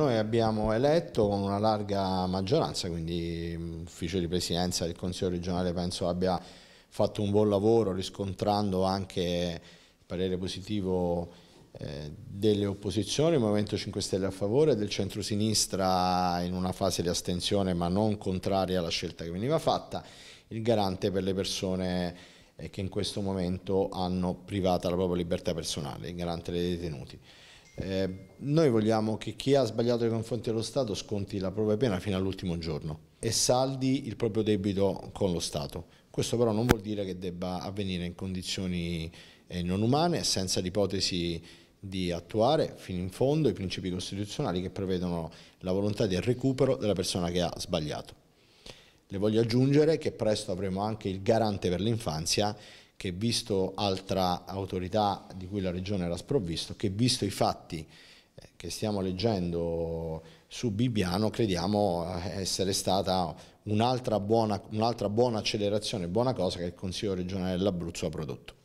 Noi abbiamo eletto con una larga maggioranza, quindi l'ufficio mm, di presidenza del Consiglio regionale penso abbia fatto un buon lavoro riscontrando anche il parere positivo eh, delle opposizioni, il Movimento 5 Stelle a favore, del centrosinistra in una fase di astensione ma non contraria alla scelta che veniva fatta, il garante per le persone eh, che in questo momento hanno privata la propria libertà personale, il garante dei detenuti. Eh, noi vogliamo che chi ha sbagliato nei confronti dello Stato sconti la propria pena fino all'ultimo giorno e saldi il proprio debito con lo Stato. Questo però non vuol dire che debba avvenire in condizioni eh, non umane, senza l'ipotesi di attuare fino in fondo i principi costituzionali che prevedono la volontà del recupero della persona che ha sbagliato. Le voglio aggiungere che presto avremo anche il garante per l'infanzia che visto altra autorità di cui la regione era sprovvisto, che visto i fatti eh, che stiamo leggendo su Bibbiano, crediamo eh, essere stata un'altra buona, un buona accelerazione, buona cosa che il Consiglio regionale dell'Abruzzo ha prodotto.